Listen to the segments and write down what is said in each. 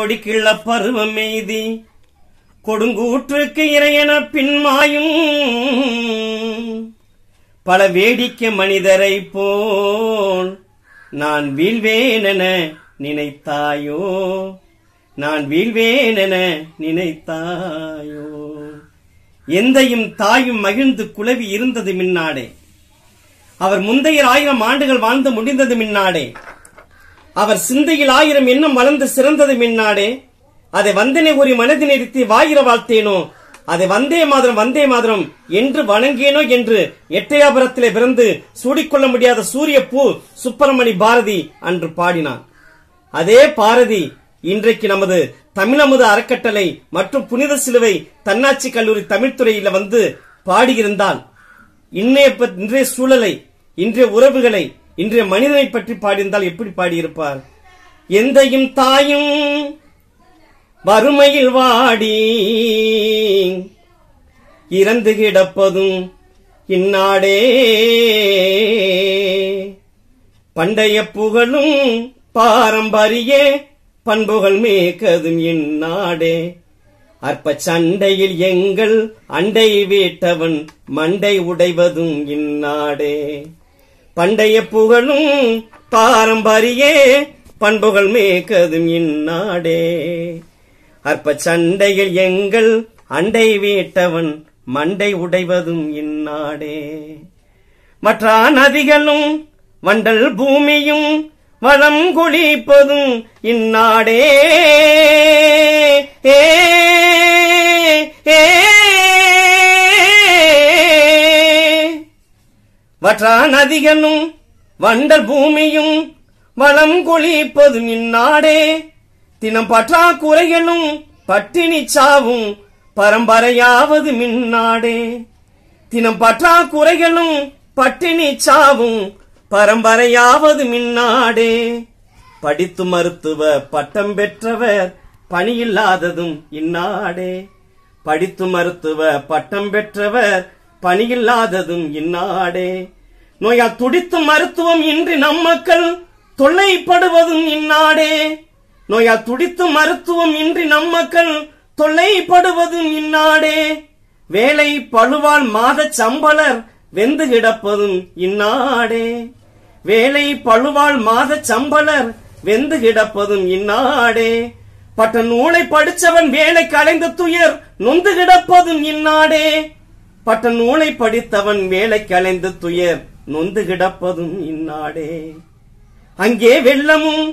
கோடி பருவம் எய்தி கொடுங்கூற்றுக்கு இறையென பின்மாயும் பல வேடிக்கை மனிதரை போல் நான் வீழ்வேனென நினைத்தாயோ நான் வீழ்வேனென நினைத்தாயோ எந்தையும் தாயும் மகிழ்ந்து குலவி இருந்தது மின்னாடே அவர் முந்தைய ஆயிரம் ஆண்டுகள் வாழ்ந்து முடிந்தது மின்னாடே அவர் சிந்தையில் ஆயிரம் எண்ணம் வளர்ந்து சிறந்தது மின்னாடே அதை வந்தனை ஒரு மனதி நிறுத்தி வாயிர வாழ்த்தேனோ அதை வந்தே மாதிரம் வந்தே மாதிரம் என்று வணங்கேனோ என்று எட்டையாபுரத்திலே பிறந்து சூடிக்கொள்ள முடியாத சூரிய பூ சுப்பிரமணி பாரதி அன்று பாடினார் அதே பாரதி இன்றைக்கு நமது தமிழமுத அறக்கட்டளை மற்றும் புனித சிலுவை தன்னாட்சி கல்லூரி தமிழ்துறையில வந்து பாடியிருந்தால் இன்னைய இன்றைய சூழலை இன்றைய உறவுகளை இன்றைய மனிதனை பற்றி பாடியிருந்தால் எப்படி பாடியிருப்பார் எந்தையும் தாயும் வறுமையில் வாடி இறந்து கிடப்பதும் இந்நாடே பண்டைய புகழும் பாரம்பரிய பண்புகள் மேற்கதும் இந்நாடே அற்ப சண்டையில் எங்கள் அண்டை வீட்டவன் மண்டை உடைவதும் இந்நாடே பண்டைய புகழும் பாரம்பரியே பண்புகள் மேக்கதும் இந்நாடே அற்ப சண்டையில் எங்கள் அண்டை வீட்டவன் மண்டை உடைவதும் இந்நாடே மற்ற நதிகளும் வண்டல் பூமியும் வளம் குளிப்பதும் இந்நாடே ஏ வற்றா நதிகளும் வண்டர் பூமியும் வளம் கொழிப்பதும் இந்நாடே தினம் பற்றாக்குறைகளும் பட்டினி சாவும் பரம்பரையாவது மின்னாடே தினம் பற்றாக்குறைகளும் பட்டினி சாவும் பரம்பரையாவது மின்னாடே படித்து மருத்துவ பட்டம் பெற்றவர் பணியில்லாததும் இந்நாடே படித்து மருத்துவ பட்டம் பெற்றவர் பணியில்லாததும் இன்னாடே நோயா துடித்து மருத்துவம் இன்றி நம் மக்கள் தொல்லைப்படுவதும் இன்னாடே நோயா துடித்தும் மருத்துவம் இன்றி நம் மக்கள் தொல்லைப்படுவதும் இன்னாடே வேலை பழுவால் மாத சம்பளர் வெந்து கிடப்பதும் இந்நாடே வேலை பழுவால் மாத சம்பளர் வெந்து கிடப்பதும் இந்நாடே பட்ட நூலை படிச்சவன் வேலை கலைந்த துயர் நொந்து கிடப்பதும் இந்நாடே பட்ட நூலை படித்தவன் மேலை கலைந்து துயர் நொந்து கிடப்பதும் இந்நாடே அங்கே வெள்ளமும்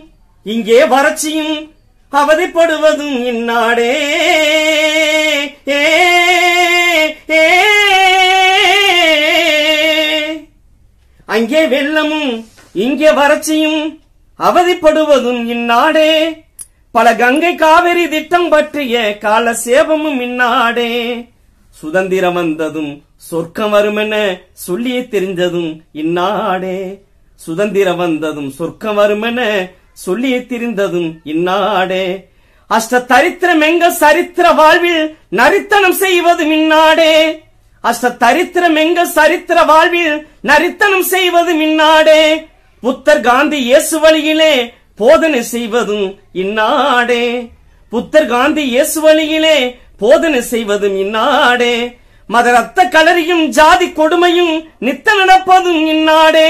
இங்கே வறட்சியும் அவதிப்படுவதும் இந்நாடே ஏ அங்கே வெள்ளமும் இங்கே வறட்சியும் அவதிப்படுவதும் இந்நாடே பல கங்கை காவிரி திட்டம் பற்றிய கால சேபமும் இந்நாடே சுதந்திரம் வந்ததும் சொர்க்கம் வருமென சொல்லியே தெரிஞ்சதும் இந்நாடே சுதந்திரம் வந்ததும் சொர்க்கம் வருமென சொல்லியே தெரிந்ததும் இந்நாடே அஷ்ட தரித்திரம் எங்க சரித்திர வாழ்வில் நரித்தனம் செய்வது மின்னாடே அஷ்ட தரித்திரம் எங்க சரித்திர வாழ்வில் நரித்தனம் செய்வது மின்னாடே புத்தர் காந்தி இயேசு வழியிலே போதனை செய்வதும் இந்நாடே புத்தர் காந்தி இயேசு வழியிலே போதனை செய்வதும் இந்நாடே மத ரத்த கலரியும் ஜாதி கொடுமையும் நித்த நடப்பதும் இந்நாடே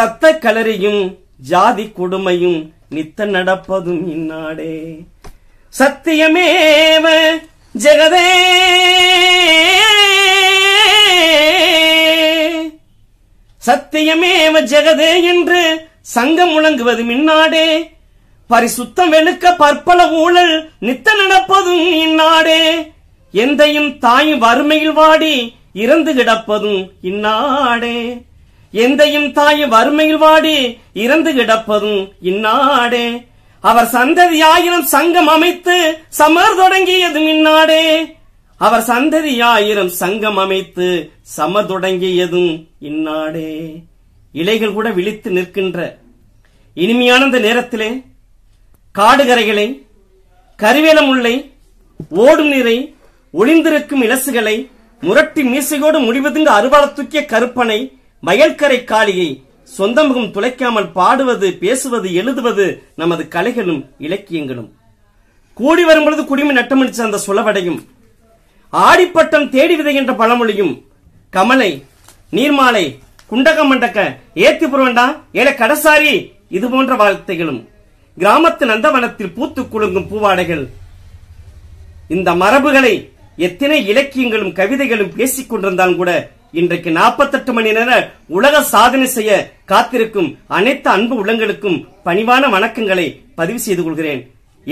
ரத்த கலரியும் ஜாதி கொடுமையும் நித்த நடப்பதும் இந்நாடே சத்தியமேவ ஜெகதே சத்தியமேவ ஜெகதே என்று சங்கம் முழங்குவது மின்னாடே பரிசுத்தம் வெளுக்க பற்பல ஊழல் நித்த நடப்பதும் இந்நாடே எந்தையும் தாயும் வறுமையில் வாடி இறந்து கிடப்பதும் இந்நாடே எந்தையும் தாயும் வறுமையில் வாடி இறந்து கிடப்பதும் இந்நாடே அவர் சந்ததி ஆயிரம் சங்கம் அமைத்து சமர் தொடங்கியதும் இந்நாடே அவர் சந்ததி ஆயிரம் சங்கம் அமைத்து சமர் தொடங்கியதும் இந்நாடே இலைகள் கூட விழித்து நிற்கின்ற இனிமையான இந்த நேரத்திலே காடுகரைகளை கருவேலமுல்லை ஓடும் நீரை ஒளிந்திருக்கும் இலசுகளை முரட்டி மீசையோடு முடிவதுங்க அறுவாள தூக்கிய கருப்பனை மயல்கரை காளியை சொந்தமுகம் துளைக்காமல் பாடுவது பேசுவது எழுதுவது நமது கலைகளும் இலக்கியங்களும் கூடி வரும்பொழுது குடிமை நட்டமடிச்ச அந்த சுலவடையும் ஆடிப்பட்டம் தேடி விதைகின்ற பழமொழியும் கமலை நீர்மாலை குண்டக மண்டக்க ஏத்தி புறவண்டா ஏல கடசாரி இது போன்ற வார்த்தைகளும் கிராமத்து நந்தவனத்தில் பூத்து குலுங்கும் பூவாடைகள் இந்த மரபுகளை எத்தனை இலக்கியங்களும் கவிதைகளும் பேசிக் கொண்டிருந்தாலும் கூட இன்றைக்கு நாற்பத்தெட்டு மணி நேர உலக சாதனை செய்ய காத்திருக்கும் அனைத்து அன்பு உள்ளங்களுக்கும் பணிவான வணக்கங்களை பதிவு செய்து கொள்கிறேன்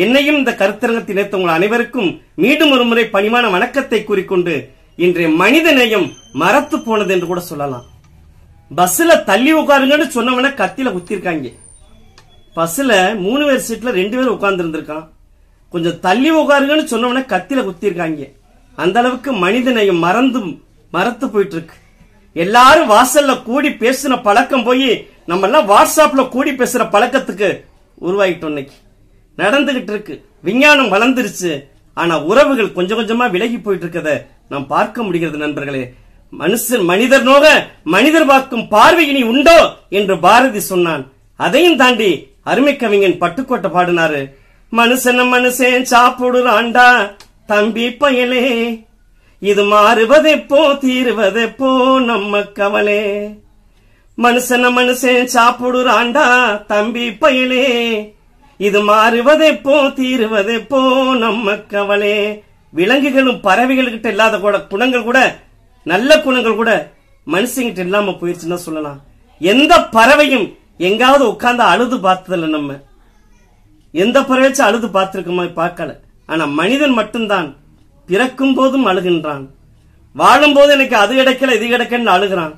என்னையும் இந்த கருத்தரங்கத்தில் இணைத்த உங்கள் அனைவருக்கும் மீண்டும் ஒரு முறை பணிவான வணக்கத்தை கூறிக்கொண்டு இன்றைய மனித நேயம் மரத்து போனது என்று கூட சொல்லலாம் பஸ்ல தள்ளி உட்காருங்கன்னு சொன்னவன கத்தில குத்திருக்காங்க பஸ்ஸில் மூணு பேர் சீட்டில் ரெண்டு பேர் உட்காந்துருந்துருக்கான் கொஞ்சம் தள்ளி உட்காருங்கன்னு சொன்னவொடனே கத்தில குத்திருக்காங்க அந்த அளவுக்கு மனிதனையும் மறந்து மறத்து போயிட்டு இருக்கு எல்லாரும் வாசல்ல கூடி பேசின பழக்கம் போய் நம்ம எல்லாம் வாட்ஸ்அப்ல கூடி பேசுற பழக்கத்துக்கு உருவாகிட்டோம் இன்னைக்கு நடந்துகிட்டு இருக்கு விஞ்ஞானம் வளர்ந்துருச்சு ஆனா உறவுகள் கொஞ்சம் கொஞ்சமா விலகி போயிட்டு இருக்கத நாம் பார்க்க முடிகிறது நண்பர்களே மனுஷன் மனிதர் நோக மனிதர் பார்க்கும் பார்வை இனி உண்டோ என்று பாரதி சொன்னான் அதையும் தாண்டி அருமை கவிஞன் பட்டுக்கோட்டை பாடினாரு மனுஷன மனுஷன் சாப்பிடுறாண்டா தம்பி பயலே இது மாறுவதெப்போ தீருவதைப்போ நம்ம கவலே மனுஷன மனுஷன் சாப்பிடுறாண்டா தம்பி பயலே இது மாறுவதைப்போ தீருவதெப்போ நம்ம கவலே விலங்குகளும் பறவைகள்கிட்ட இல்லாத கூட குணங்கள் கூட நல்ல குணங்கள் கூட மனுஷங்கிட்ட இல்லாம போயிருச்சுன்னா சொல்லலாம் எந்த பறவையும் எங்காவது உட்கார்ந்து அழுது பார்த்ததில்ல நம்ம எந்த பறவைச்சும் அழுது பார்த்துருக்கோமோ பார்க்கல ஆனா மனிதன் மட்டும்தான் பிறக்கும் போதும் அழுகின்றான் வாழும் போது எனக்கு அது கிடைக்கல இது கிடைக்கன்னு அழுகிறான்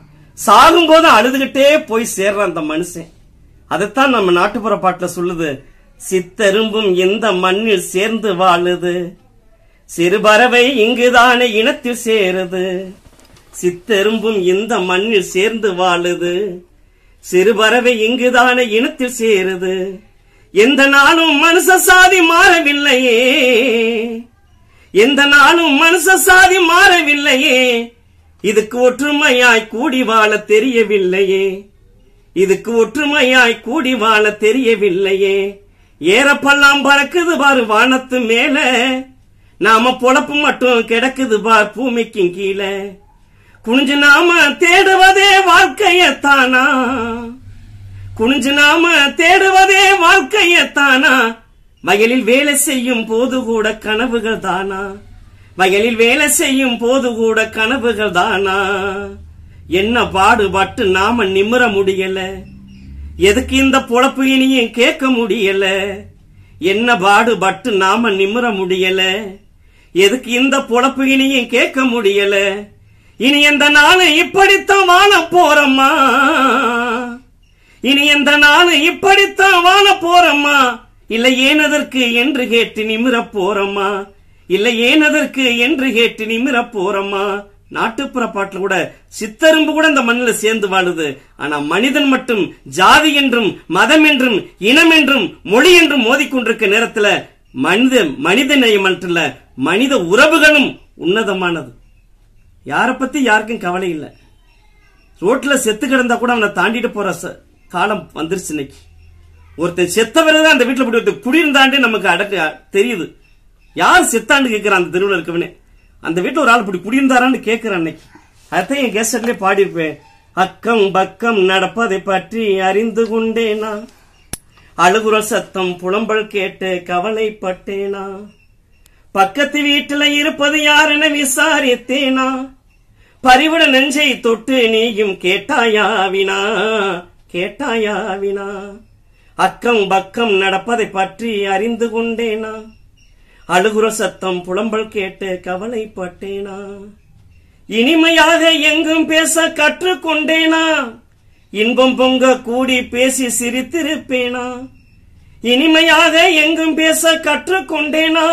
சாகும் போது அழுதுகிட்டே போய் சேர்றான் அந்த மனுஷன் அதைத்தான் நம்ம நாட்டுப்புற பாட்டுல சொல்லுது சித்தரும்பும் இந்த மண்ணில் சேர்ந்து வாழுது சிறுபறவை இங்குதானே இனத்தில் சேருது சித்தெரும்பும் இந்த மண்ணில் சேர்ந்து வாழுது சிறுபறவை இங்குதான இனத்தில் சேருது எந்த நாளும் மனுஷ சாதி மாறவில்லையே எந்த நாளும் மனுஷ சாதி மாறவில்லையே இதுக்கு ஒற்றுமையாய் கூடி வாழ தெரியவில்லையே இதுக்கு ஒற்றுமையாய் கூடி வாழ தெரியவில்லையே ஏறப்பெல்லாம் பறக்குது பார் வானத்து மேல நாம பொழப்பு மட்டும் கிடக்குது பார் பூமிக்கும் கீழே குனிஞ்சு நாம தேடுவதே வாழ்க்கையத்தானா குனிஞ்சு நாம தேடுவதே வாழ்க்கையத்தானா வயலில் வேலை செய்யும் போது கூட கனவுகள் தானா வயலில் வேலை செய்யும் போது கூட கனவுகள் தானா என்ன பாடுபட்டு நாம நிமிர முடியல எதுக்கு இந்த பொழப்பு இனியும் கேட்க முடியல என்ன பாடுபட்டு நாம நிமிர முடியல எதுக்கு இந்த பொழப்பு இனியும் கேட்க முடியல இனி எந்த நாள் இப்படித்தான் வாழ போறம்மா இனி எந்த நாள் இப்படித்தான் வாழ போறம்மா இல்லை ஏனதற்கு என்று கேட்டு நிமிர போறம்மா இல்லை ஏனதற்கு என்று கேட்டு நிமிர போறம்மா நாட்டுப்புற பாட்டில் கூட சித்தரும்பு கூட இந்த மண்ணில் சேர்ந்து வாழுது ஆனா மனிதன் மட்டும் ஜாதி என்றும் மதம் என்றும் இனம் என்றும் மொழி என்றும் மோதிக்கொண்டிருக்க நேரத்துல மனித மனித நேயம் மட்டும் மனித உறவுகளும் உன்னதமானது யாரை பற்றி யாருக்கும் கவலை இல்லை ரோட்டில் செத்து கிடந்தா கூட அவனை தாண்டிட்டு போற காலம் வந்துருச்சு இன்னைக்கு ஒருத்தன் செத்த அந்த வீட்டில் போட்டு ஒருத்தர் குடியிருந்தாண்டே நமக்கு அடக்க தெரியுது யார் செத்தாண்டு கேட்குறான் அந்த தெருவில் இருக்கவனே அந்த வீட்டுல ஒரு ஆள் இப்படி குடியிருந்தாரான்னு கேட்குறான் அன்னைக்கு அதான் என் கேசட்லேயே பாடியிருப்பேன் அக்கம் பக்கம் நடப்பதை பற்றி அறிந்து கொண்டேனா அழுகுரல் சத்தம் புலம்பல் கேட்டு கவலைப்பட்டேனா பக்கத்து வீட்டில் இருப்பது யாரென விசாரித்தேனா பறிவுட நெஞ்சை தொட்டு நீயும் கேட்டாயாவினா கேட்டாயாவினா அக்கம் பக்கம் நடப்பதை பற்றி அறிந்து கொண்டேனா அழுகுற சத்தம் புலம்பல் கேட்டு கவலைப்பட்டேனா இனிமையாக எங்கும் பேச கற்றுக்கொண்டேனா இன்பம் பொங்க கூடி பேசி சிரித்திருப்பேனா இனிமையாக எங்கும் பேச கற்றுக்கொண்டேனா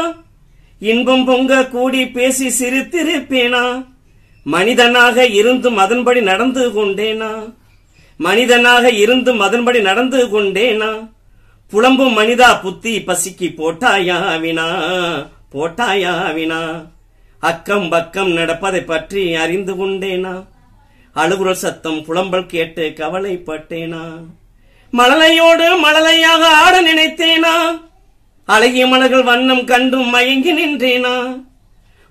இன்பம் பொங்க கூடி பேசி சிரித்திருப்பேனா மனிதனாக இருந்தும் அதன்படி நடந்து கொண்டேனா மனிதனாக இருந்தும் அதன்படி நடந்து கொண்டேனா புலம்பும் மனிதா புத்தி பசிக்கு போட்டாயாவினா போட்டாயாவினா அக்கம் பக்கம் நடப்பதை பற்றி அறிந்து கொண்டேனா அழுகுரல் சத்தம் புலம்பல் கேட்டு கவலைப்பட்டேனா மழலையோடு மழலையாக ஆட நினைத்தேனா அழகிய மலர்கள் வண்ணம் கண்டும் மயங்கி நின்றேனா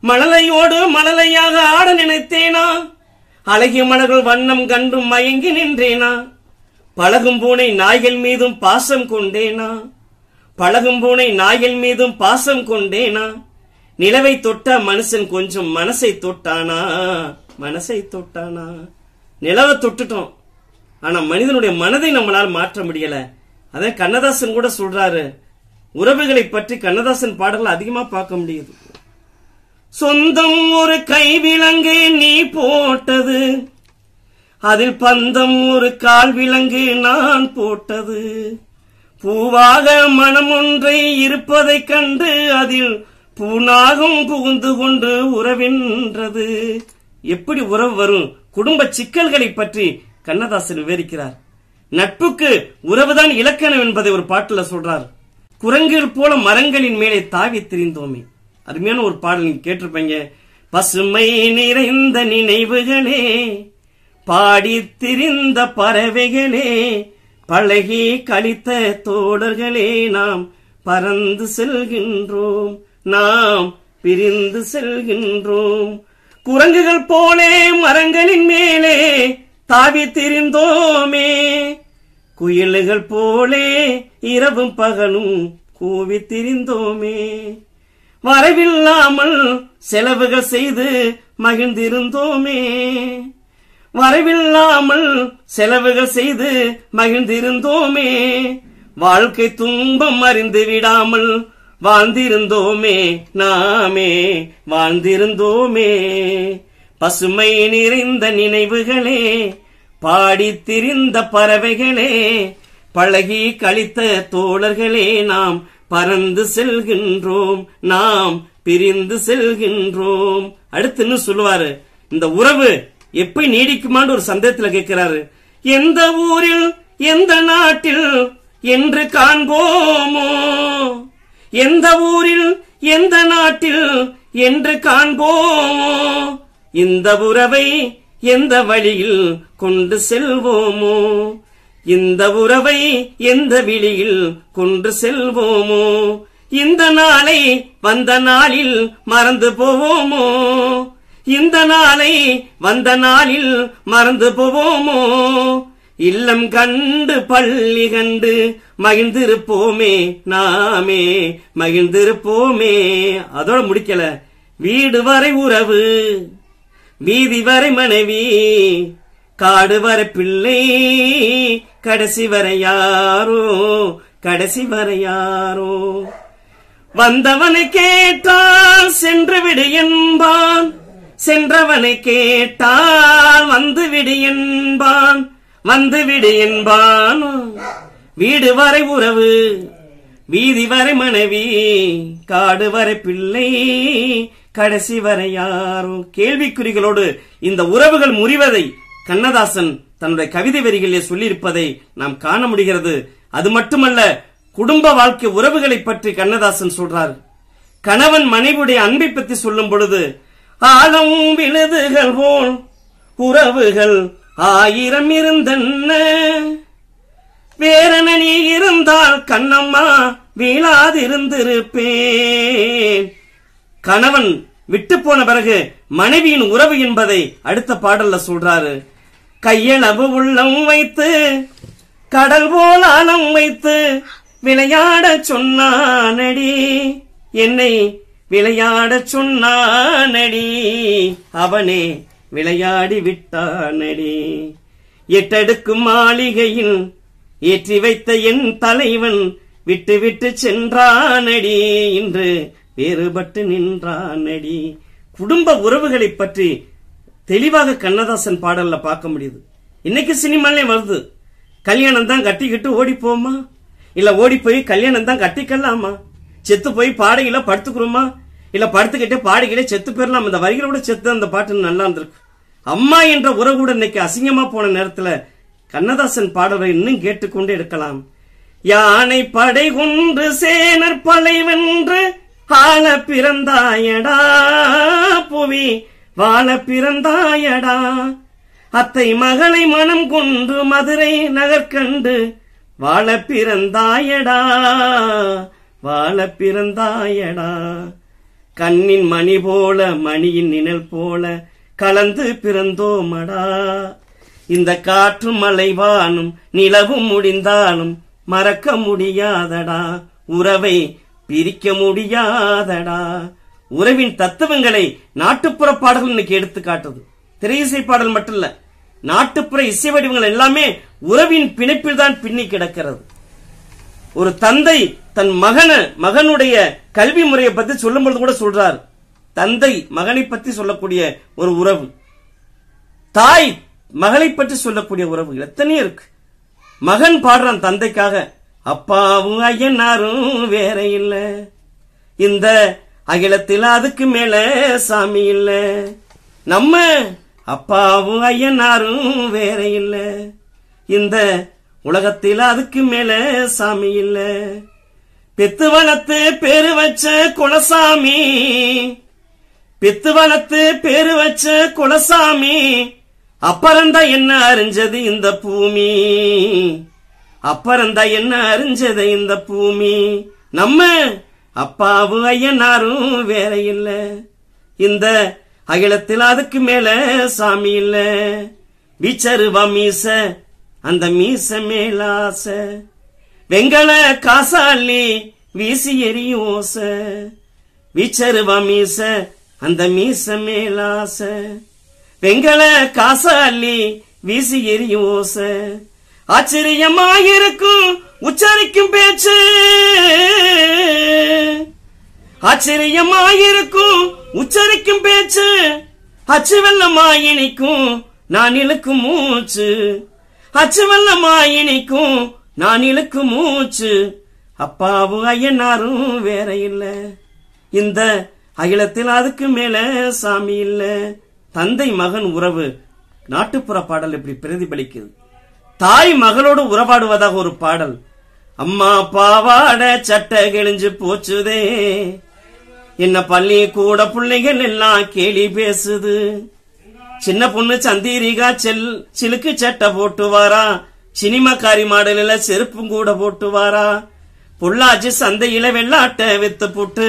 மணலையோடு மணலையாக ஆட நினைத்தேனா அழகிய மலர்கள் வண்ணம் கண்டும் மயங்கி நின்றேனா பழகும் பூனை நாய்கள் மீதும் பாசம் கொண்டேனா பழகும் பூனை நாய்கள் மீதும் பாசம் கொண்டேனா நிலவை தொட்டா மனுஷன் கொஞ்சம் மனசை தொட்டானா மனசை தொட்டானா நிலவை தொட்டுட்டோம் ஆனா மனிதனுடைய மனதை நம்மளால் மாற்ற முடியல அதான் கண்ணதாசன் கூட சொல்றாரு உறவுகளை பற்றி கண்ணதாசன் பாடல்கள் அதிகமா பார்க்க முடியுது சொந்தம் ஒரு கை விலங்கு நீ போட்டது அதில் பந்தம் ஒரு கால் விலங்கு நான் போட்டது பூவாக மனம் ஒன்றை இருப்பதைக் கண்டு அதில் பூனாகும் புகுந்து கொண்டு உறவின்றது எப்படி உறவு வரும் குடும்ப சிக்கல்களை பற்றி கண்ணதாசன் விவரிக்கிறார் நட்புக்கு உறவுதான் இலக்கணம் என்பதை ஒரு பாட்டுல சொல்றார் குரங்கில் போல மரங்களின் மேலே தாவி திரிந்தோமே அருமையான ஒரு பாடல் நீங்க கேட்டிருப்பீங்க பசுமை நிறைந்த நினைவுகளே பாடி திரிந்த பறவைகளே பழகி கழித்த தோழர்களே நாம் பறந்து செல்கின்றோம் நாம் பிரிந்து செல்கின்றோம் குரங்குகள் போலே மரங்களின் மேலே தாவி திரிந்தோமே குயில்கள் போலே இரவும் பகலும் கூவி திரிந்தோமே வரவில்லாமல் செலவுகள் செய்து மகிழ்ந்திருந்தோமே வரவில்லாமல் செலவுகள் செய்து மகிழ்ந்திருந்தோமே வாழ்க்கை துன்பம் அறிந்து விடாமல் வாழ்ந்திருந்தோமே நாமே வாழ்ந்திருந்தோமே பசுமை நிறைந்த நினைவுகளே பாடி திரிந்த பறவைகளே பழகி கழித்த தோழர்களே நாம் பறந்து செல்கின்றோம் நாம் பிரிந்து செல்கின்றோம் அடுத்துன்னு சொல்லுவாரு இந்த உறவு எப்படி நீடிக்குமான்னு ஒரு சந்தேகத்துல கேட்கிறாரு எந்த ஊரில் எந்த நாட்டில் என்று காண்போமோ எந்த ஊரில் எந்த நாட்டில் என்று காண்போமோ இந்த உறவை எந்த வழியில் கொண்டு செல்வோமோ இந்த உறவை எந்த விழியில் கொண்டு செல்வோமோ இந்த நாளை வந்த நாளில் மறந்து போவோமோ இந்த நாளை வந்த நாளில் மறந்து போவோமோ இல்லம் கண்டு பள்ளி கண்டு மகிழ்ந்திருப்போமே நாமே மகிழ்ந்திருப்போமே அதோட முடிக்கல வீடு வரை உறவு வீதி வரை மனைவி காடு வர பிள்ளை கடைசி வர யாரோ கடைசி வர யாரோ வந்தவனை கேட்டால் சென்று விடு என்பான் சென்றவனை கேட்டால் வந்து விடு என்பான் வந்து விடு என்பான் வீடு வரை உறவு வீதி வரை மனைவி காடு வரை பிள்ளை கடைசி வரை யாரோ கேள்விக்குறிகளோடு இந்த உறவுகள் முறிவதை கண்ணதாசன் தன்னுடைய கவிதை வரிகளிலே சொல்லியிருப்பதை நாம் காண முடிகிறது அது மட்டுமல்ல குடும்ப வாழ்க்கை உறவுகளை பற்றி கண்ணதாசன் சொல்றார் கணவன் மனைவியுடைய அன்பை பற்றி சொல்லும் பொழுது ஆழம் விழுதுகள் போல் உறவுகள் ஆயிரம் இருந்தென்ன வேறன இருந்தால் கண்ணம்மா வீழாதிருந்திருப்பேன் கணவன் விட்டு போன பிறகு மனைவியின் உறவு என்பதை அடுத்த பாடல்ல சொல்றாரு கையளவு உள்ளம் வைத்து கடல் போல ஆழம் வைத்து விளையாட சொன்னானடி என்னை விளையாட சொன்னானடி அவனே விளையாடி விட்டானடி எட்டடுக்கும் மாளிகையில் ஏற்றி வைத்த என் தலைவன் விட்டு விட்டு சென்றானடி என்று வேறுபட்டு நின்றானடி குடும்ப உறவுகளை பற்றி தெளிவாக கண்ணதாசன் பாடல்ல பார்க்க முடியுது இன்னைக்கு சினிமாலே வருது கல்யாணம் தான் கட்டிக்கிட்டு ஓடி போமா இல்ல ஓடி போய் கல்யாணம் தான் கட்டிக்கலாமா செத்து போய் பாடகில படுத்துக்கிறோமா இல்ல படுத்துக்கிட்டே பாடகிலே செத்து போயிடலாம் இந்த வரிகளோட செத்து அந்த பாட்டு நல்லா இருந்திருக்கு அம்மா என்ற உறவு கூட இன்னைக்கு அசிங்கமா போன நேரத்துல கண்ணதாசன் பாடலை இன்னும் கேட்டுக்கொண்டு எடுக்கலாம் யானை படை கொன்று சேனர் பலை வென்று வாழ பிறந்தாயடா புவி வாழ பிறந்தாயடா அத்தை மகளை மனம் கொண்டு மதுரை நகர்கண்டு வாழ பிறந்தாயடா வாழ பிறந்தாயடா கண்ணின் மணி போல மணியின் நிழல் போல கலந்து பிறந்தோமடா இந்த காற்று மலைவானும் நிலவும் முடிந்தாலும் மறக்க முடியாதடா உறவை பிரிக்க முடியாதடா உறவின் தத்துவங்களை நாட்டுப்புற பாடல்கள் இன்னைக்கு எடுத்து காட்டுது திரையிசை பாடல் மட்டும் இல்ல நாட்டுப்புற இசை வடிவங்கள் எல்லாமே உறவின் பிணைப்பில் தான் பின்னி கிடக்கிறது ஒரு தந்தை தன் மகன மகனுடைய கல்வி முறையை பத்தி சொல்லும் பொழுது கூட சொல்றார் தந்தை மகனை பற்றி சொல்லக்கூடிய ஒரு உறவு தாய் மகளை பற்றி சொல்லக்கூடிய உறவு எத்தனையோ இருக்கு மகன் பாடுறான் தந்தைக்காக அப்பாவும் ஐயனாரும் வேற இல்ல இந்த அகிலத்தில் அதுக்கு மேல சாமி இல்ல நம்ம அப்பாவும் ஐயனாரும் வேற இல்ல இந்த உலகத்தில் அதுக்கு மேல சாமி இல்ல பெத்து வளர்த்து பேரு வச்ச குலசாமி பெத்து வளர்த்து பேரு வச்ச குலசாமி அப்புறம்தான் என்ன அறிஞ்சது இந்த பூமி தான் என்ன அறிஞ்சது இந்த பூமி நம்ம அப்பாவு ஐயனாரும் வேற இல்ல இந்த அகிலத்தில் அதுக்கு மேல சாமி இல்ல வீச்சருவா மீச அந்த மீச மேலாச வெங்கல காசாலி வீசி எரியோச ஓச வீச்சருவா மீச அந்த மீச மேலாச வெங்கல காசாலி வீசி எரியும் ஆச்சரியமாயிருக்கும் உச்சரிக்கும் பேச்சு ஆச்சரியமாயிருக்கும் உச்சரிக்கும் பேச்சு அச்சு வெள்ளமாயினிக்கும் நான் இழுக்கும் மூச்சு அச்சு வெள்ளமாயினிக்கும் நான் இழுக்கும் மூச்சு அப்பாவு ஐயனாரும் வேற இல்ல இந்த அகிலத்தில் அதுக்கு மேல சாமி இல்ல தந்தை மகன் உறவு நாட்டுப்புற பாடல் இப்படி பிரதிபலிக்குது தாய் மகளோடு உறவாடுவதாக ஒரு பாடல் அம்மா பாவாட சட்டை கிழிஞ்சு போச்சுதே என்ன பள்ளி கூட பிள்ளைகள் எல்லாம் கேலி பேசுது சின்ன பொண்ணு சந்திரிகா செல் சிலுக்கு சட்டை போட்டுவாரா சினிமா சினிமாக்காரி மாடலில் செருப்பும் கூட போட்டுவாரா பொள்ளாச்சி பொள்ளாச்சு சந்தையில வெள்ளாட்ட வித்து போட்டு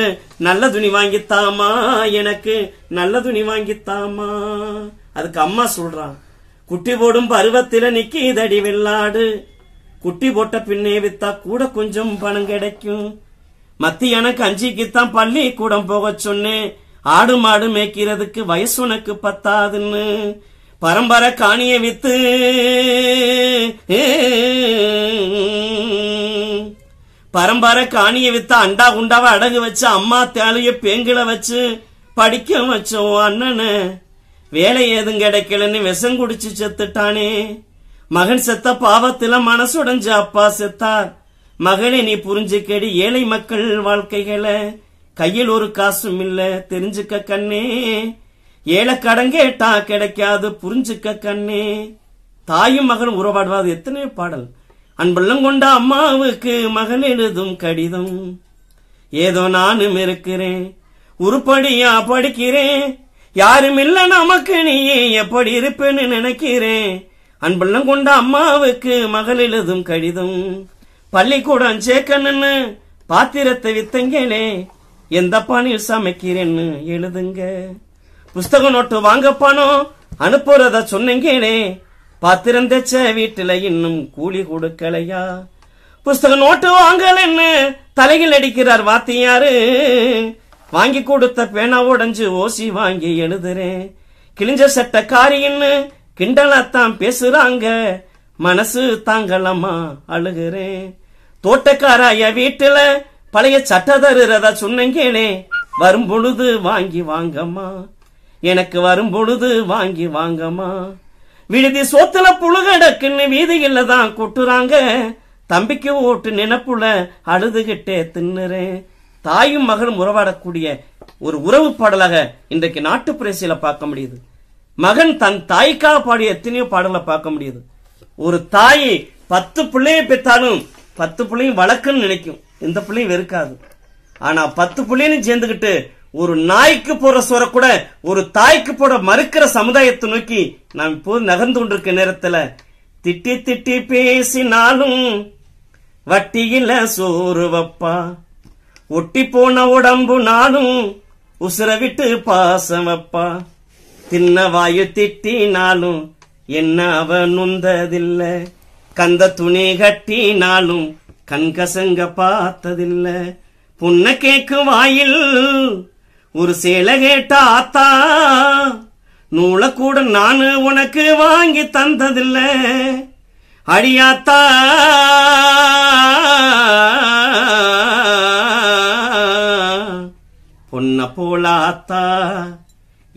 நல்ல துணி வாங்கித்தாமா எனக்கு நல்ல துணி வாங்கித்தாமா அதுக்கு அம்மா சொல்றான் போடும் பருவத்தில நிக்கி இதடி வெள்ளாடு குட்டி போட்ட பின்னே வித்தா கூட கொஞ்சம் பணம் கிடைக்கும் மத்தி எனக்கு அஞ்சிக்குத்தான் பள்ளி கூடம் போக சொன்னேன் ஆடு மாடு மேய்க்கிறதுக்கு வயசு உனக்கு பத்தாதுன்னு பரம்பரை காணிய வித்து பரம்பரை காணிய வித்த அண்டா குண்டாவை அடகு வச்சு அம்மா தேலைய பேங்கில வச்சு படிக்க வச்சோம் அண்ணனை வேலை ஏதும் கிடைக்கலன்னு விஷம் குடிச்சு செத்துட்டானே மகன் செத்த பாவத்துல மனசுடைஞ்ச அப்பா செத்தார் மகளே நீ புரிஞ்சுக்கடி ஏழை மக்கள் வாழ்க்கைகளை கையில் ஒரு காசும் இல்ல தெரிஞ்சுக்க கண்ணே ஏழை கடன் கேட்டா கிடைக்காது புரிஞ்சுக்க கண்ணே தாயும் மகளும் உறவாடுவாது எத்தனை பாடல் அன்புள்ளம் கொண்ட அம்மாவுக்கு மகள் எழுதும் கடிதம் ஏதோ நானும் இருக்கிறேன் உருப்படியா படிக்கிறேன் யாரும் இல்ல நமக்கு நீ எப்படி இருப்பேன்னு நினைக்கிறேன் அன்பெல்லாம் கொண்ட அம்மாவுக்கு மகள் எழுதும் கடிதம் பள்ளிக்கூடம் சேர்க்கணும்னு பாத்திரத்தை வித்தங்கனே எந்த பாணியில் சமைக்கிறேன்னு எழுதுங்க புஸ்தக நோட்டு வாங்கப்பானோ அனுப்புறத சொன்னீங்களே பாத்திரம் தச்ச வீட்டுல இன்னும் கூலி கொடுக்கலையா புஸ்தக நோட்டு வாங்கலன்னு தலையில் அடிக்கிறார் வாத்தியாரு வாங்கி கொடுத்த பேனாவோடஞ்சு ஓசி வாங்கி எழுதுறேன் கிழிஞ்ச சட்டக்காரின்னு கிண்டலத்தான் பேசுறாங்க மனசு தாங்கலம்மா அழுகிறேன் தோட்டக்காராய என் வீட்டுல பழைய சட்ட தருறதா சொன்னங்கேனே வரும் பொழுது வாங்கி வாங்கம்மா எனக்கு வரும் பொழுது வாங்கி வாங்கம்மா விடுதி சோத்துல புழுகடக்குன்னு வீதியில தான் கொட்டுறாங்க தம்பிக்கு ஓட்டு நினப்புல அழுதுகிட்டே தின்னுறேன் தாயும் மகனும் உறவாடக்கூடிய ஒரு உறவு பாடலாக இன்றைக்கு நாட்டுப்புற பார்க்க முடியுது மகன் தன் தாய்க்காக பாடிய எத்தனையோ பாடலை பார்க்க முடியுது ஒரு தாய் பத்து பிள்ளையை பெற்றாலும் பத்து பிள்ளையும் வழக்குன்னு நினைக்கும் எந்த பிள்ளையும் வெறுக்காது ஆனா பத்து பிள்ளைன்னு சேர்ந்துகிட்டு ஒரு நாய்க்கு போற சுவர கூட ஒரு தாய்க்கு போட மறுக்கிற சமுதாயத்தை நோக்கி நாம் இப்போது நகர்ந்து கொண்டிருக்க நேரத்துல திட்டி திட்டி பேசினாலும் வட்டியில சோறு வப்பா ஒட்டி போன உடம்பு நானும் உசுர விட்டு பாசமப்பா தின்ன வாயு திட்டினாலும் என்ன அவன் நுந்ததில்ல கந்த துணி கட்டினாலும் கண்கசங்க பார்த்ததில்ல புண்ண கேக்கு வாயில் ஒரு சேலை கேட்டாத்தா நூல கூட நானு உனக்கு வாங்கி தந்ததில்ல அடியாத்தா பொன்ன போலாத்தா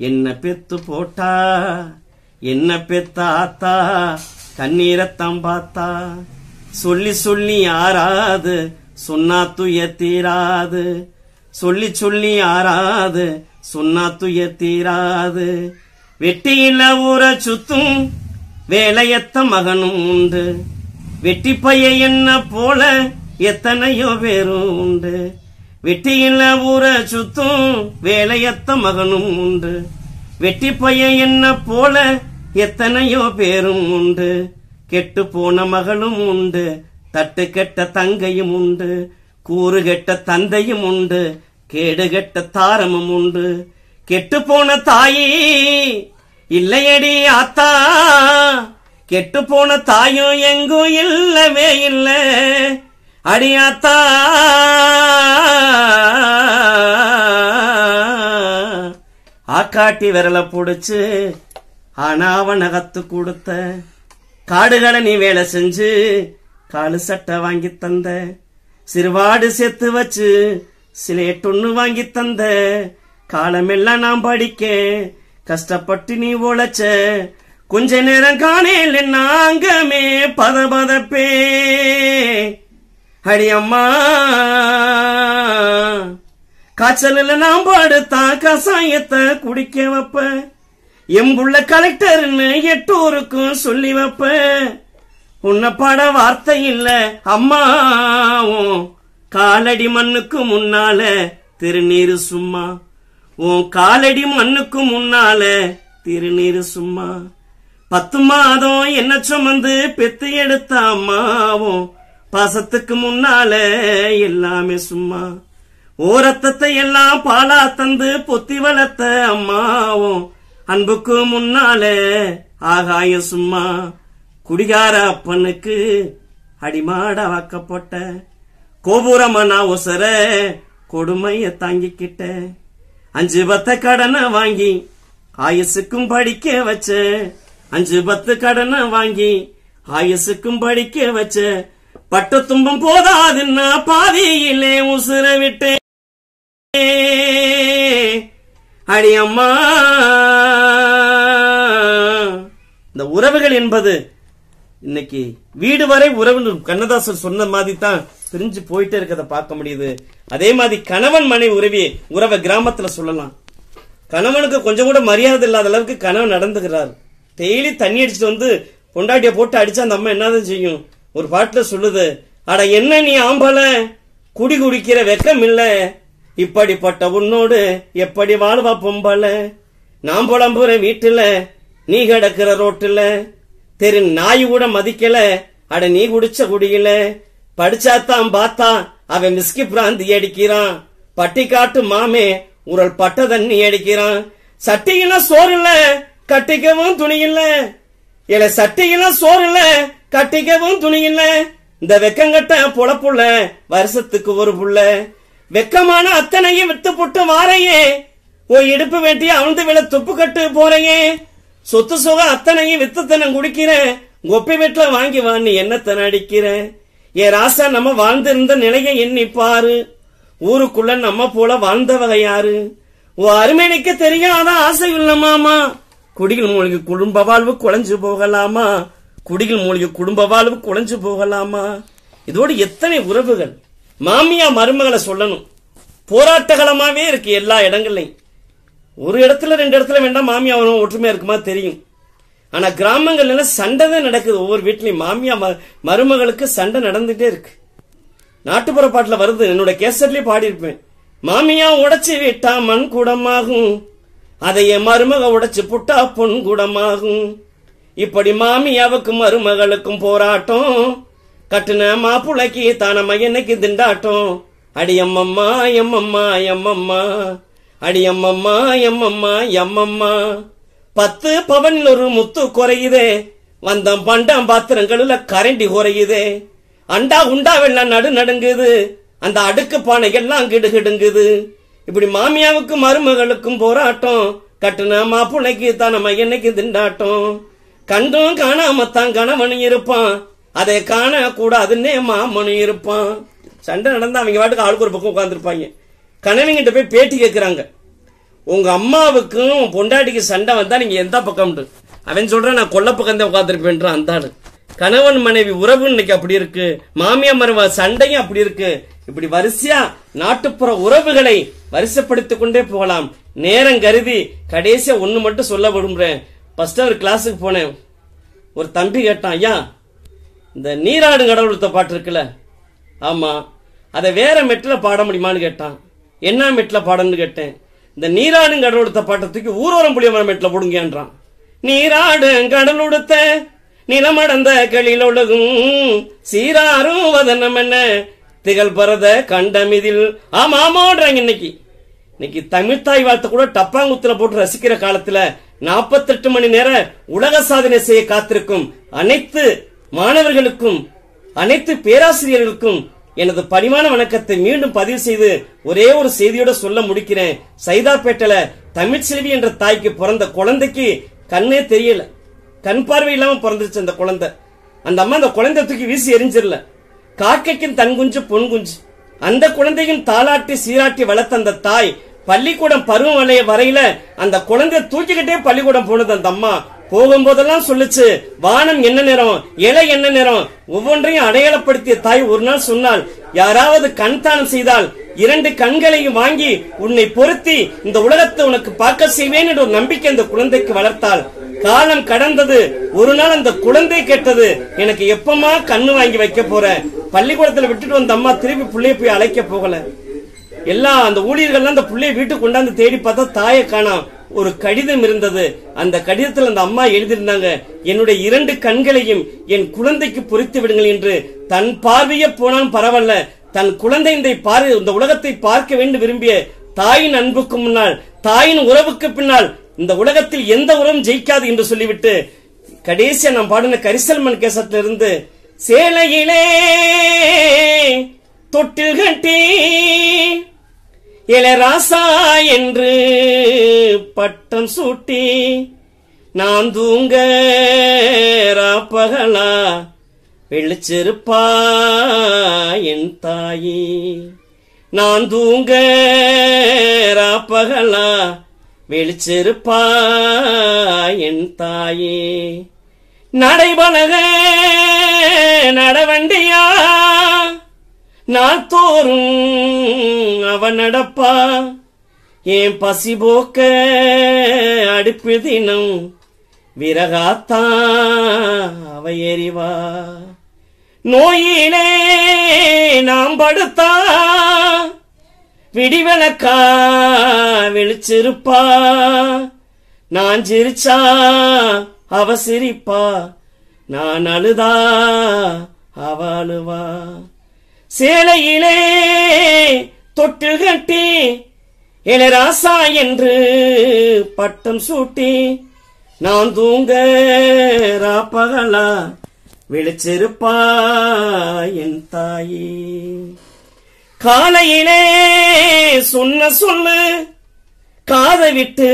என்ன பெத்து போட்டா என்ன பெத்த கண்ணீரத்தம் பார்த்தா சொல்லி சொல்லி யாராது சொன்னா துய தீராது சொல்லி சொல்லி யாராது சொன்னா துய தீராது வெட்டியில ஊற சுத்தும் வேலையத்த மகனும் உண்டு வெட்டி பைய என்ன போல எத்தனையோ பேரும் உண்டு வெட்டியில் ஊர சுத்தும் வேலையத்த மகனும் உண்டு வெட்டி பைய என்ன போல எத்தனையோ பேரும் உண்டு கெட்டு போன மகளும் உண்டு தட்டு கெட்ட தங்கையும் உண்டு கூறு கெட்ட தந்தையும் உண்டு கேடு கெட்ட தாரமும் உண்டு கெட்டு போன தாயி இல்லையடி ஆத்தா கெட்டு போன தாயும் எங்கும் இல்லவே இல்லை அடியாத்தா ஆக்காட்டி விரலை பிடிச்சு அவன் நகத்து கொடுத்த காடுகளை நீ வேலை செஞ்சு காலு சட்டை வாங்கி தந்த சிறுவாடு சேர்த்து வச்சு சிலேட்டொன்னு வாங்கி தந்த காலமெல்லாம் நான் படிக்க கஷ்டப்பட்டு நீ உழைச்ச கொஞ்ச நேரம் காணேல் நாங்கமே பத பதப்பே அடியம்மா காய்ச்சல நான் பாடுத்தான் கசாயத்தை குடிக்க வைப்ப எம்புள்ள கலெக்டர்னு எட்டோருக்கும் சொல்லி வைப்ப உன்ன பாட வார்த்தை இல்ல அம்மாவும் காலடி மண்ணுக்கு முன்னால திருநீரு சும்மா உன் காலடி மண்ணுக்கு முன்னால திருநீரு சும்மா பத்து மாதம் என்ன சுமந்து பெத்து எடுத்த அம்மாவும் பாசத்துக்கு முன்னால எல்லாமே சும்மா ஓரத்தத்தை எல்லாம் பாலா தந்து பொத்தி வளர்த்த அம்மாவும் அன்புக்கு முன்னால ஆகாய சும்மா குடிகார அப்பனுக்கு அடிமாட வாக்கப்பட்ட கோபுரமனா நான் ஒசர கொடுமைய தாங்கிக்கிட்ட அஞ்சு பத்த கடனை வாங்கி ஆயசுக்கும் படிக்க வச்ச அஞ்சு பத்து கடனை வாங்கி ஆயசுக்கும் படிக்க வச்ச பட்ட துன்பம் போதாதுன்னா பாதியிலே உசுர விட்டே அம்மா இந்த உறவுகள் என்பது இன்னைக்கு வீடு வரை உறவு கண்ணதாசன் சொன்ன மாதிரி தான் பிரிஞ்சு போயிட்டே இருக்கதை பார்க்க முடியுது அதே மாதிரி கணவன் மனைவி உறவி உறவை கிராமத்துல சொல்லலாம் கணவனுக்கு கொஞ்சம் கூட மரியாதை இல்லாத அளவுக்கு கணவன் நடந்துகிறார் டெய்லி தண்ணி அடிச்சுட்டு வந்து பொண்டாட்டிய போட்டு அடிச்சு அந்த அம்மா என்னதான் செய்யும் ஒரு பாட்டுல சொல்லுது அட என்ன நீ ஆம்பல குடி குடிக்கிற வெக்கம் இல்ல இப்படிப்பட்ட உன்னோடு எப்படி வாழ்வா பொம்பல நான் புலம்புற வீட்டுல நீ கிடக்கிற ரோட்டுல தெரு நாய் கூட மதிக்கல அட நீ குடிச்ச குடியில படிச்சாத்தான் பார்த்தா அவன் மிஸ்கி பிராந்தி அடிக்கிறான் பட்டி காட்டு மாமே உரல் பட்ட தண்ணி அடிக்கிறான் சட்டிக்கெல்லாம் சோறு இல்ல கட்டிக்கவும் துணி இல்ல இல்ல சட்டிக்கெல்லாம் சோறு இல்ல கட்டிக்கவும் துணி இல்ல இந்த வெக்கங்கட்ட புலப்புள்ள வருஷத்துக்கு ஒரு புள்ள வெக்கமான அத்தனையும் வித்து போட்டு வாரையே ஓ இடுப்பு வெட்டி அழுந்து விழ துப்பு கட்டு போறையே சொத்து சுக அத்தனையும் வித்து தனம் குடிக்கிற கொப்பி வீட்டுல வாங்கி வான்னு என்னத்தை அடிக்கிற ஏ ராசா நம்ம வாழ்ந்திருந்த நிலையை எண்ணி பாரு ஊருக்குள்ள நம்ம போல வாழ்ந்தவக யாரு ஓ அருமேனிக்க தெரியாத ஆசை இல்ல மாமா குடியில் மூழ்கி குடும்ப வாழ்வு குழஞ்சு போகலாமா குடியில் மூழ்கி குடும்ப வாழ்வு குழஞ்சு போகலாமா இதோடு எத்தனை உறவுகள் மாமியா மருமகளை சொல்லணும் போராட்டகலமாவே இருக்கு எல்லா இடங்கள்லையும் ஒரு இடத்துல ரெண்டு இடத்துல வேண்டாம் மாமியா வரும் ஒற்றுமையா இருக்குமா தெரியும் ஆனா கிராமங்கள்ல சண்டை தான் நடக்குது ஒவ்வொரு வீட்லயும் மாமியா மருமகளுக்கு சண்டை நடந்துட்டே இருக்கு நாட்டுப்புற பாட்டுல வருது என்னோட கேசட்லயே பாடியிருப்பேன் மாமியா உடைச்சி விட்டா மண் கூடமாகும் அதைய மருமக உடைச்சு புட்டா பொன் கூடமாகும் இப்படி மாமியாவுக்கும் மருமகளுக்கும் போராட்டம் கட்டுன மாப்புளைக்கு தானம் என்னைக்கு திண்டாட்டம் அடியம்மம்மா எம்மம்மா எம்மம்மா அடியம்மம்மா எம்மம்மா எம்மம்மா பத்து பவனில் ஒரு முத்து குறையுதே வந்தம் பண்டம் பாத்திரங்களில் கரண்டி குறையுதே அண்டா உண்டா வெள்ளம் நடு நடுங்குது அந்த அடுக்கு பானை எல்லாம் கிடுகிடுங்குது இப்படி மாமியாவுக்கும் மருமகளுக்கும் போராட்டம் கட்டுன மாப்பிள்ளைக்கு தான என்னைக்கு திண்டாட்டம் கண்டும் காணாமத்தான் கணவன் இருப்பான் அதை காண கூடாதுன்னே மாமனு இருப்பான் சண்டை நடந்தா அவங்க வாட்டுக்கு ஆளுக்கு ஒரு பக்கம் உட்காந்துருப்பாங்க கணவங்கிட்ட போய் பேட்டி கேட்குறாங்க உங்க அம்மாவுக்கும் பொண்டாட்டிக்கு சண்டை வந்தா நீங்க எந்த பக்கம் அவன் சொல்றான் நான் கொல்ல பக்கம் தான் உட்காந்துருப்பேன்றான் அந்த ஆளு கணவன் மனைவி உறவு இன்னைக்கு அப்படி இருக்கு மாமியா மருவ சண்டையும் அப்படி இருக்கு இப்படி வரிசையா நாட்டுப்புற உறவுகளை வரிசைப்படுத்திக் கொண்டே போகலாம் நேரம் கருதி கடைசியா ஒண்ணு மட்டும் சொல்ல விரும்புறேன் ஃபர்ஸ்ட் ஒரு கிளாஸுக்கு போனேன் ஒரு தம்பி கேட்டான் ஐயா இந்த நீராடு கடவுளுத்த பாட்டு இருக்குல்ல ஆமாம் அதை வேற மெட்டில் பாட முடியுமான்னு கேட்டான் என்ன மெட்டில் பாடன்னு கேட்டேன் இந்த நீராடு கடவுளுத்த பாட்டத்துக்கு ஊரோரம் புளிய மெட்டில் போடுங்கன்றான் நீராடு உடுத்த நிலமடந்த களில் உலகும் சீராரும் வதனம் என்ன திகழ் பரத கண்டமிதில் ஆமா ஆமாடுறாங்க இன்னைக்கு இன்னைக்கு தமிழ்தாய் வாழ்த்து கூட டப்பாங்குத்துல போட்டு ரசிக்கிற காலத்துல நாற்பத்தெட்டு மணி நேர உலக சாதனை செய்ய காத்திருக்கும் அனைத்து மாணவர்களுக்கும் அனைத்து பேராசிரியர்களுக்கும் எனது பணிமான வணக்கத்தை மீண்டும் பதிவு செய்து ஒரே ஒரு செய்தியோட சொல்ல முடிக்கிறேன் சைதாப்பேட்டையில தமிழ்செல்வி என்ற தாய்க்கு பிறந்த குழந்தைக்கு கண்ணே தெரியல கண் பார்வை இல்லாம பிறந்துருச்சு அந்த குழந்தை அந்த அம்மா அந்த குழந்தை தூக்கி வீசி எரிஞ்சிடல காக்கைக்கும் தன் குஞ்சு பொன் குஞ்சு அந்த குழந்தையும் தாளாட்டி சீராட்டி வளர்த்த அந்த தாய் பள்ளிக்கூடம் பருவம் வலைய வரையில அந்த குழந்தை தூக்கிக்கிட்டே பள்ளிக்கூடம் போனது அந்த அம்மா போகும்போதெல்லாம் சொல்லுச்சு வானம் என்ன நிறம் இலை என்ன நிறம் ஒவ்வொன்றையும் அடையாளப்படுத்திய தாய் ஒரு நாள் சொன்னால் யாராவது கண் தானம் செய்தால் இரண்டு கண்களையும் வாங்கி உன்னை பொருத்தி இந்த உலகத்தை உனக்கு பார்க்க செய்வேன் என்ற ஒரு நம்பிக்கை அந்த குழந்தைக்கு வளர்த்தாள் காலம் கடந்தது ஒரு நாள் அந்த குழந்தை கேட்டது எனக்கு எப்பமா கண்ணு வாங்கி வைக்க போற பள்ளிக்கூடத்துல விட்டுட்டு வந்த அம்மா திருப்பி பிள்ளைய போய் அழைக்க போகல எல்லா அந்த ஊழியர்கள்லாம் அந்த பிள்ளைய வீட்டுக்கு கொண்டாந்து தேடி பார்த்தா தாயை காணாம் ஒரு கடிதம் இருந்தது அந்த கடிதத்தில் அந்த அம்மா எழுதியிருந்தாங்க என்னுடைய இரண்டு கண்களையும் என் குழந்தைக்கு பொறித்து விடுங்கள் என்று தன் பார்வையே போனாலும் பரவாயில்ல தன் குழந்தை இந்த பார் இந்த உலகத்தை பார்க்க வேண்டும் விரும்பிய தாயின் அன்புக்கு முன்னால் தாயின் உறவுக்கு பின்னால் இந்த உலகத்தில் எந்த உறவும் ஜெயிக்காது என்று சொல்லிவிட்டு கடைசியா நாம் பாடின கரிசல்மன் கேசத்திலிருந்து சேலையிலே தொட்டில் கட்டி இளராசா என்று பட்டம் சூட்டி நான் தூங்க ராப்பகலா வெளிச்சிருப்பா என் தாயி நான் தூங்க ராப்பகலா வெளிச்சிருப்பா என் தாயே நடைபலக நடவண்டியா நாள்தோறும் அவன் நடப்பா என் பசி போக்க அடுப்பு தினம் விறகாத்தா அவ நோயிலே நாம் படுத்தா விடிவனக்கா விழிச்சிருப்பா நான் சிரிச்சா அவ சிரிப்பா நான் அழுதா அவ அழுவா சேலையிலே தொட்டு கட்டி இளராசா என்று பட்டம் சூட்டி நான் தூங்க ராப்பகலா விழிச்சிருப்பா என் தாயே காலையிலே சொன்ன சொல்லு காத விட்டு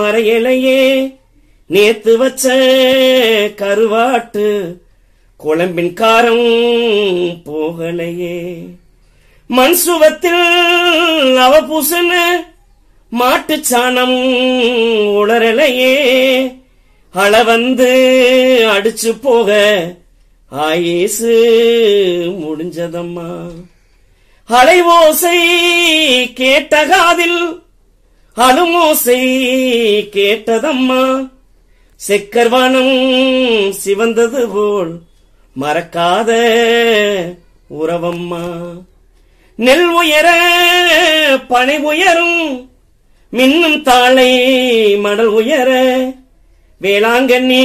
மறையலையே நேத்து வச்ச கருவாட்டு குழம்பின் காரம் போகலையே மண் சுவத்தில் பூசன மாட்டு சாணம் உளரலையே அளவந்து அடிச்சு போக ஆயேசு முடிஞ்சதம்மா அலைவோசை கேட்டகாதில் அலுமோசை கேட்டதம்மா செக்கர்வானம் சிவந்தது போல் மறக்காத உறவம்மா நெல் உயர பனை உயரும் மின்னும் தாளை மடல் உயர வேளாங்கண்ணி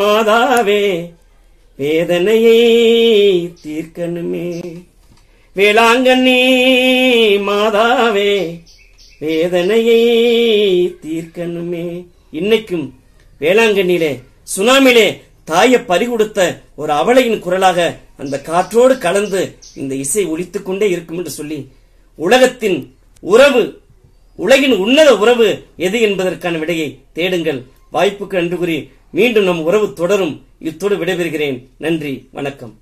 மாதாவே வேதனையை தீர்க்கணுமே வேளாங்கண்ணி மாதாவே வேதனையை தீர்க்கணுமே இன்னைக்கும் வேளாங்கண்ணிலே சுனாமிலே தாயை பறிகொடுத்த ஒரு அவளையின் குரலாக அந்த காற்றோடு கலந்து இந்த இசை ஒழித்துக் கொண்டே இருக்கும் என்று சொல்லி உலகத்தின் உறவு உலகின் உன்னத உறவு எது என்பதற்கான விடையை தேடுங்கள் வாய்ப்புக்கு நன்றி கூறி மீண்டும் நம் உறவு தொடரும் இத்தோடு விடைபெறுகிறேன் நன்றி வணக்கம்